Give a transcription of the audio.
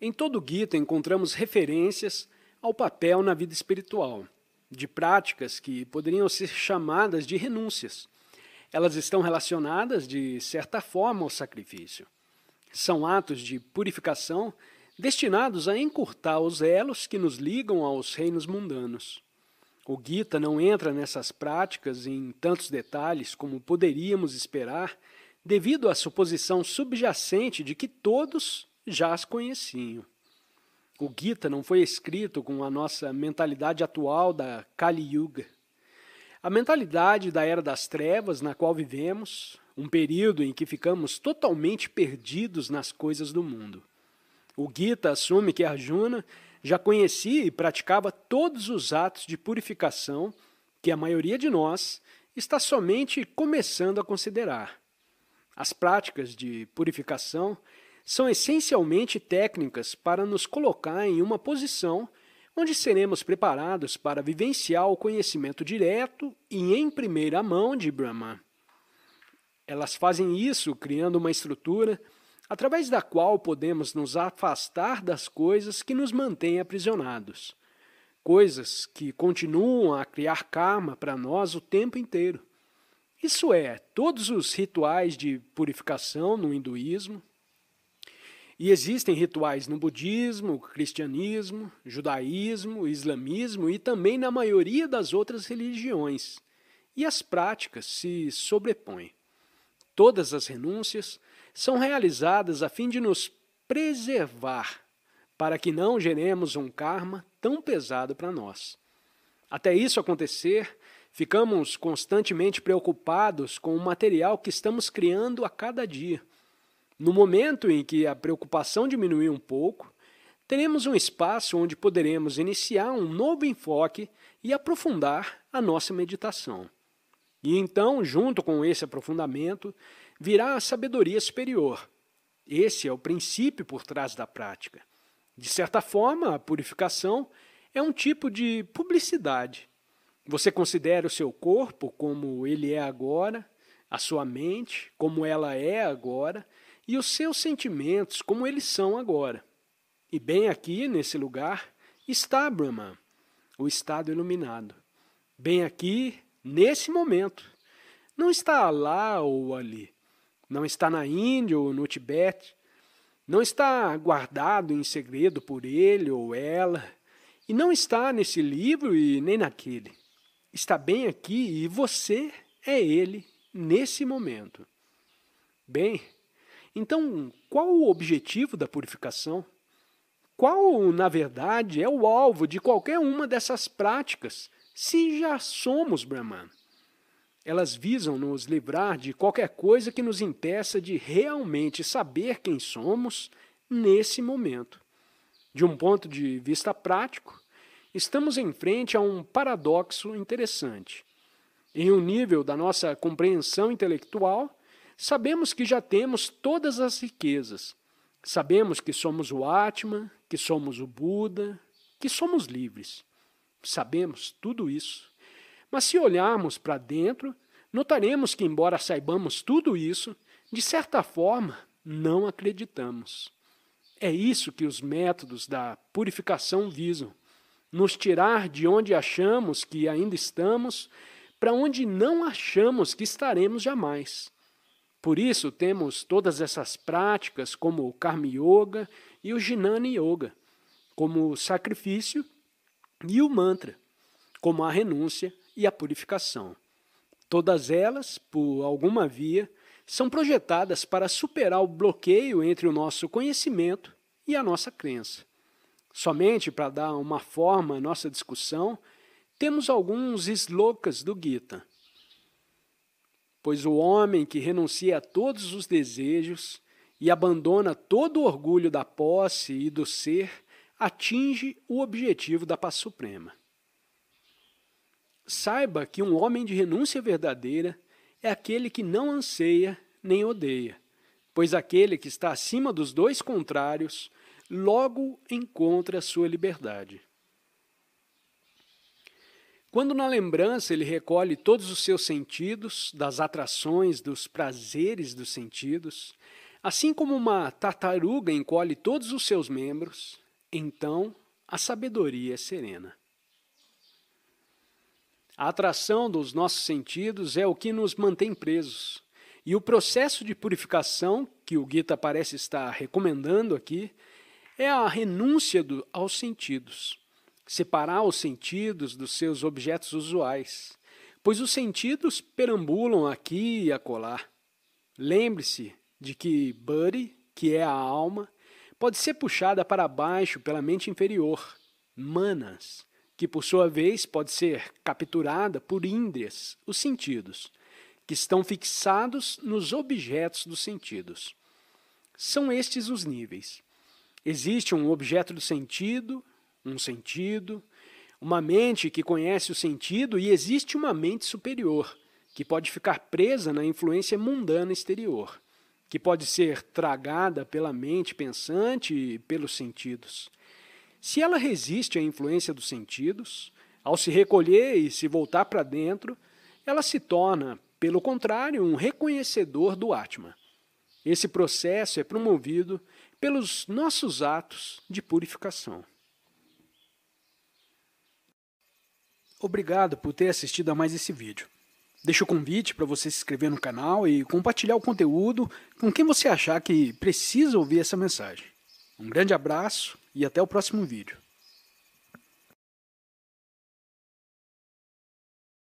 Em todo o Gita encontramos referências ao papel na vida espiritual, de práticas que poderiam ser chamadas de renúncias. Elas estão relacionadas, de certa forma, ao sacrifício. São atos de purificação destinados a encurtar os elos que nos ligam aos reinos mundanos. O Gita não entra nessas práticas em tantos detalhes como poderíamos esperar, devido à suposição subjacente de que todos já as conheciam. O Gita não foi escrito com a nossa mentalidade atual da Kali Yuga. A mentalidade da era das trevas na qual vivemos, um período em que ficamos totalmente perdidos nas coisas do mundo. O Gita assume que Arjuna já conhecia e praticava todos os atos de purificação que a maioria de nós está somente começando a considerar. As práticas de purificação são essencialmente técnicas para nos colocar em uma posição onde seremos preparados para vivenciar o conhecimento direto e em primeira mão de Brahma. Elas fazem isso criando uma estrutura através da qual podemos nos afastar das coisas que nos mantêm aprisionados, coisas que continuam a criar karma para nós o tempo inteiro. Isso é, todos os rituais de purificação no hinduísmo, e existem rituais no budismo, cristianismo, judaísmo, islamismo e também na maioria das outras religiões. E as práticas se sobrepõem. Todas as renúncias são realizadas a fim de nos preservar, para que não geremos um karma tão pesado para nós. Até isso acontecer, ficamos constantemente preocupados com o material que estamos criando a cada dia no momento em que a preocupação diminuir um pouco, teremos um espaço onde poderemos iniciar um novo enfoque e aprofundar a nossa meditação. E então, junto com esse aprofundamento, virá a sabedoria superior. Esse é o princípio por trás da prática. De certa forma, a purificação é um tipo de publicidade. Você considera o seu corpo como ele é agora, a sua mente como ela é agora, e os seus sentimentos como eles são agora. E bem aqui, nesse lugar, está Brahman, o estado iluminado. Bem aqui, nesse momento. Não está lá ou ali. Não está na Índia ou no Tibete. Não está guardado em segredo por ele ou ela. E não está nesse livro e nem naquele. Está bem aqui e você é ele nesse momento. Bem, então, qual o objetivo da purificação? Qual, na verdade, é o alvo de qualquer uma dessas práticas, se já somos Brahman? Elas visam nos livrar de qualquer coisa que nos impeça de realmente saber quem somos nesse momento. De um ponto de vista prático, estamos em frente a um paradoxo interessante. Em um nível da nossa compreensão intelectual, Sabemos que já temos todas as riquezas. Sabemos que somos o Atman, que somos o Buda, que somos livres. Sabemos tudo isso. Mas se olharmos para dentro, notaremos que, embora saibamos tudo isso, de certa forma não acreditamos. É isso que os métodos da purificação visam: nos tirar de onde achamos que ainda estamos para onde não achamos que estaremos jamais. Por isso, temos todas essas práticas, como o Karma Yoga e o Jnana Yoga, como o sacrifício e o mantra, como a renúncia e a purificação. Todas elas, por alguma via, são projetadas para superar o bloqueio entre o nosso conhecimento e a nossa crença. Somente para dar uma forma à nossa discussão, temos alguns slokas do Gita. Pois o homem que renuncia a todos os desejos e abandona todo o orgulho da posse e do ser atinge o objetivo da paz suprema. Saiba que um homem de renúncia verdadeira é aquele que não anseia nem odeia, pois aquele que está acima dos dois contrários logo encontra a sua liberdade. Quando na lembrança ele recolhe todos os seus sentidos, das atrações, dos prazeres dos sentidos, assim como uma tartaruga encolhe todos os seus membros, então a sabedoria é serena. A atração dos nossos sentidos é o que nos mantém presos. E o processo de purificação, que o Gita parece estar recomendando aqui, é a renúncia do, aos sentidos separar os sentidos dos seus objetos usuais, pois os sentidos perambulam aqui e acolá. Lembre-se de que Buddy, que é a alma, pode ser puxada para baixo pela mente inferior, Manas, que por sua vez pode ser capturada por Indrias, os sentidos, que estão fixados nos objetos dos sentidos. São estes os níveis. Existe um objeto do sentido um sentido, uma mente que conhece o sentido e existe uma mente superior, que pode ficar presa na influência mundana exterior, que pode ser tragada pela mente pensante e pelos sentidos. Se ela resiste à influência dos sentidos, ao se recolher e se voltar para dentro, ela se torna, pelo contrário, um reconhecedor do Atman. Esse processo é promovido pelos nossos atos de purificação. Obrigado por ter assistido a mais esse vídeo. Deixo o convite para você se inscrever no canal e compartilhar o conteúdo com quem você achar que precisa ouvir essa mensagem. Um grande abraço e até o próximo vídeo.